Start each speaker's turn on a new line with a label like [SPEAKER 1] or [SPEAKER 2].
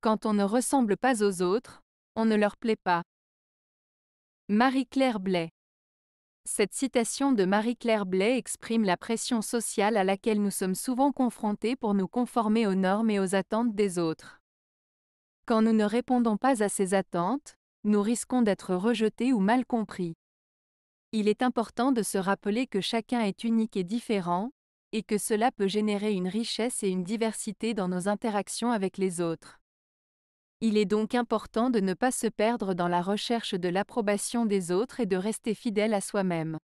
[SPEAKER 1] Quand on ne ressemble pas aux autres, on ne leur plaît pas. Marie-Claire Blais Cette citation de Marie-Claire Blais exprime la pression sociale à laquelle nous sommes souvent confrontés pour nous conformer aux normes et aux attentes des autres. Quand nous ne répondons pas à ces attentes, nous risquons d'être rejetés ou mal compris. Il est important de se rappeler que chacun est unique et différent, et que cela peut générer une richesse et une diversité dans nos interactions avec les autres. Il est donc important de ne pas se perdre dans la recherche de l'approbation des autres et de rester fidèle à soi-même.